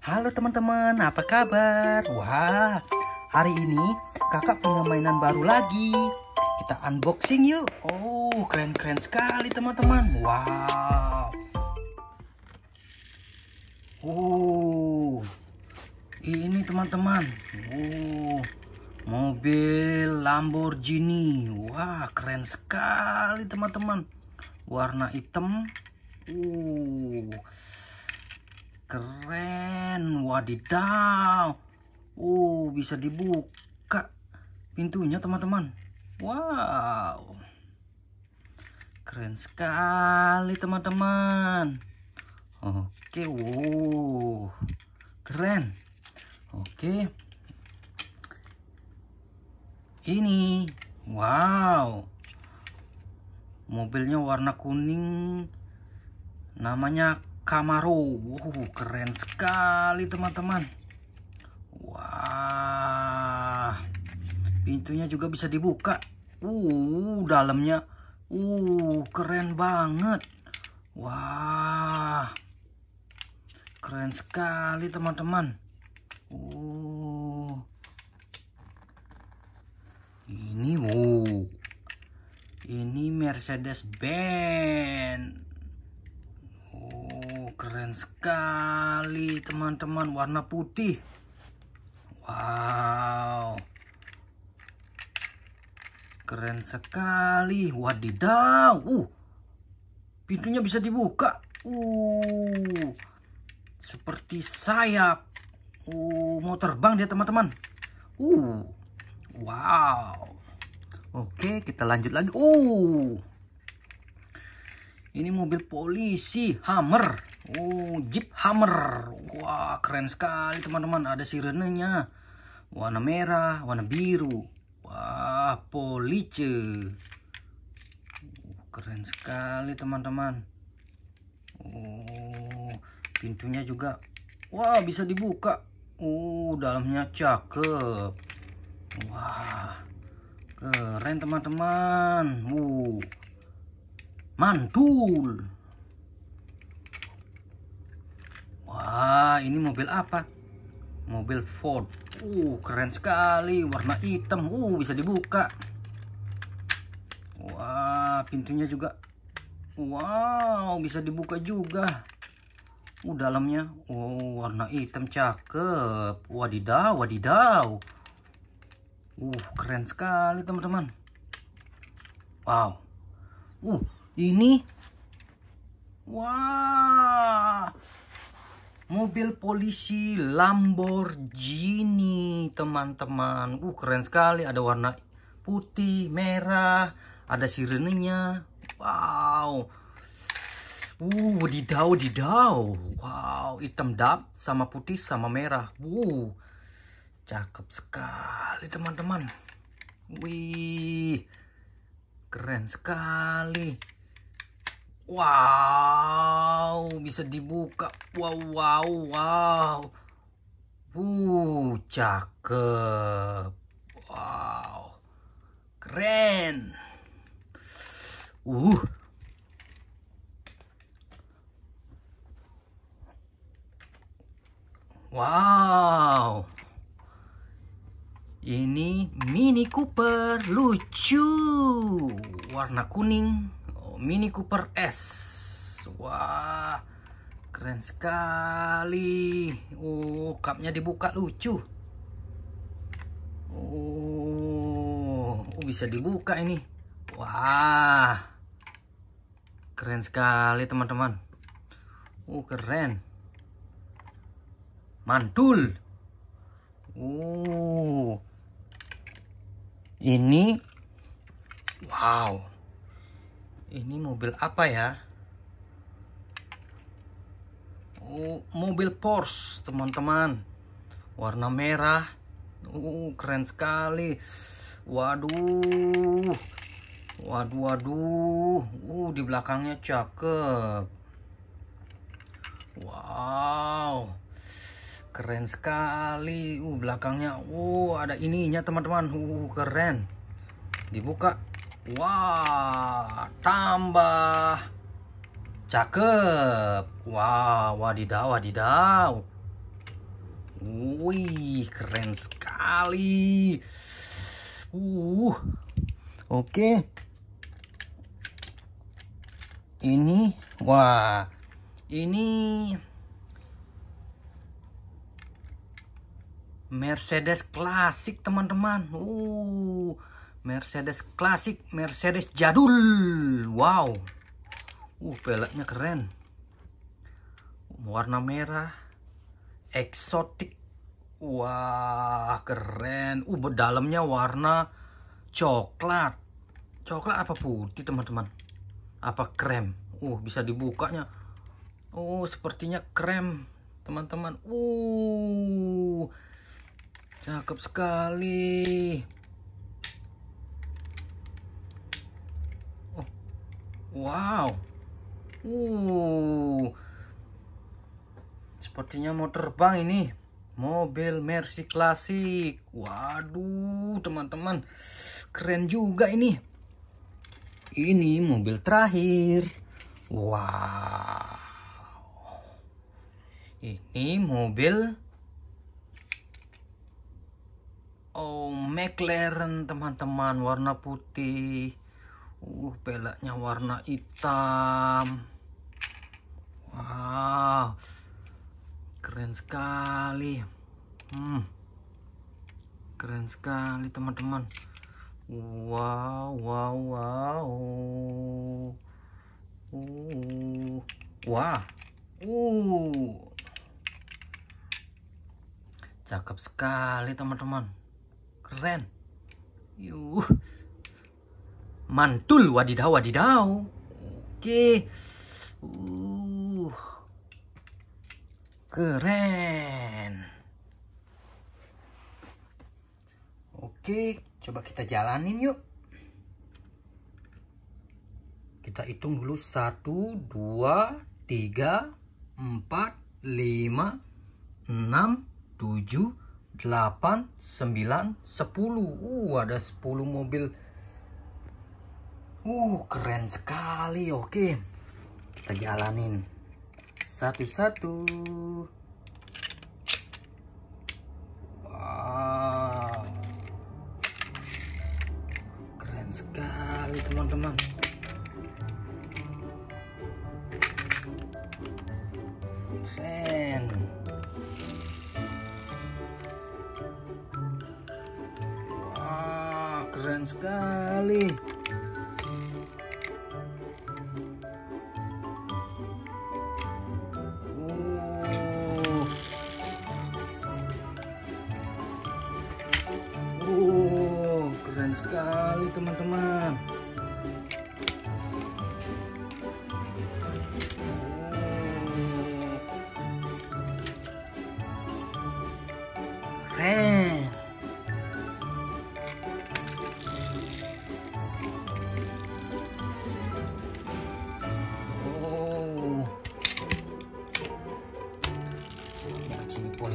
Halo teman-teman, apa kabar? Wah, hari ini kakak punya mainan baru lagi. Kita unboxing yuk. Oh, keren-keren sekali teman-teman. Wow. Oh, ini teman-teman. Uh, mobil Lamborghini. Wah, keren sekali teman-teman. Warna hitam. Uh, keren wadidaw uh bisa dibuka pintunya teman-teman wow keren sekali teman-teman oke wow keren oke ini wow mobilnya warna kuning namanya Camaro wow, keren sekali teman-teman wah pintunya juga bisa dibuka uh dalamnya uh keren banget wah keren sekali teman-teman uh ini wow ini Mercedes Benz keren sekali teman-teman warna putih wow keren sekali wadidaw uh pintunya bisa dibuka uh seperti sayap uh mau terbang dia teman-teman uh wow oke kita lanjut lagi uh ini mobil polisi hammer Oh, Jeep Hammer. Wah, keren sekali teman-teman. Ada sirenenya. Warna merah, warna biru. Wah, police. Oh, keren sekali teman-teman. Oh, pintunya juga. Wah, bisa dibuka. Oh, dalamnya cakep. Wah, keren teman-teman. Uh, mantul. Wah, ini mobil apa? Mobil Ford. Uh, keren sekali, warna hitam. Uh, bisa dibuka. Wah, pintunya juga. Wow, bisa dibuka juga. Uh, dalamnya. Oh, warna hitam cakep. Wadidaw, wadidaw. Uh, keren sekali, teman-teman. Wow. Uh, ini. Wah. Wow mobil polisi Lamborghini teman-teman uh keren sekali ada warna putih merah ada sirenenya wow uh didau wadidaw wow hitam dap sama putih sama merah wow uh, cakep sekali teman-teman wih keren sekali wow bisa dibuka Wow, wow, wow. Wuh, cakep. Wow. Keren. Uh. Wow. Ini Mini Cooper lucu. Warna kuning. Oh, Mini Cooper S. Wah. Wow keren sekali uh cupnya dibuka lucu oh, bisa dibuka ini wah keren sekali teman-teman uh keren mantul oh ini wow ini mobil apa ya Oh, mobil Porsche teman-teman warna merah uh, keren sekali waduh waduh waduh uh, di belakangnya cakep wow keren sekali uh, belakangnya uh, ada ininya teman-teman uh, keren dibuka wah tambah Cakep. Wow, wadidaw, wadidaw. Wih, keren sekali. Uh. Oke. Okay. Ini wah. Ini Mercedes klasik, teman-teman. Uh, Mercedes klasik, Mercedes jadul. Wow. Uh, peleknya keren. Warna merah. Eksotik. Wah, keren. Uh, dalamnya warna coklat. Coklat apa putih, teman-teman? Apa krem? Uh, bisa dibukanya. Uh, sepertinya krem, teman-teman. Uh. Cakep sekali. Oh, wow. Uh, sepertinya mau terbang ini. Mobil Mercy klasik. Waduh, teman-teman. Keren juga ini. Ini mobil terakhir. Wow. Ini mobil Oh, McLaren teman-teman warna putih. Uh, pelaknya warna hitam. Wow, keren sekali. Hmm, keren sekali teman-teman. Wow, wow, wow. Uh, wah, wow. uh, cakep sekali teman-teman. Keren. Yuh, mantul wadidaw wadidaw. Oke. Okay. Uh keren oke coba kita jalanin yuk kita hitung dulu 1 2 3 4 5 6 7 8 9 10 uh ada 10 mobil uh keren sekali oke kita jalanin satu-satu wow keren sekali teman-teman keren wah wow, keren sekali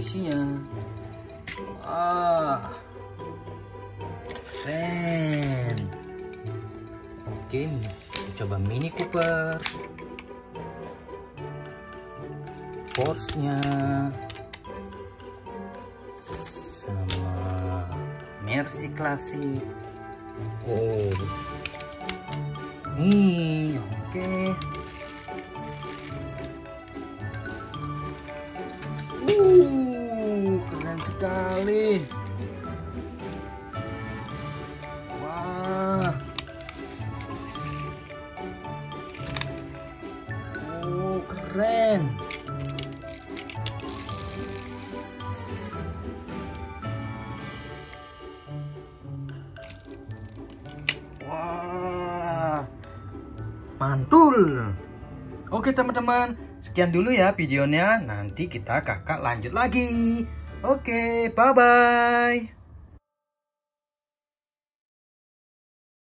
isinya ah fan oke coba mini cooper force nya sama Mercy Classic oh ini oke okay. keren sekali wah oh keren wah mantul Oke teman-teman, sekian dulu ya videonya. Nanti kita kakak lanjut lagi. Oke, okay, bye-bye.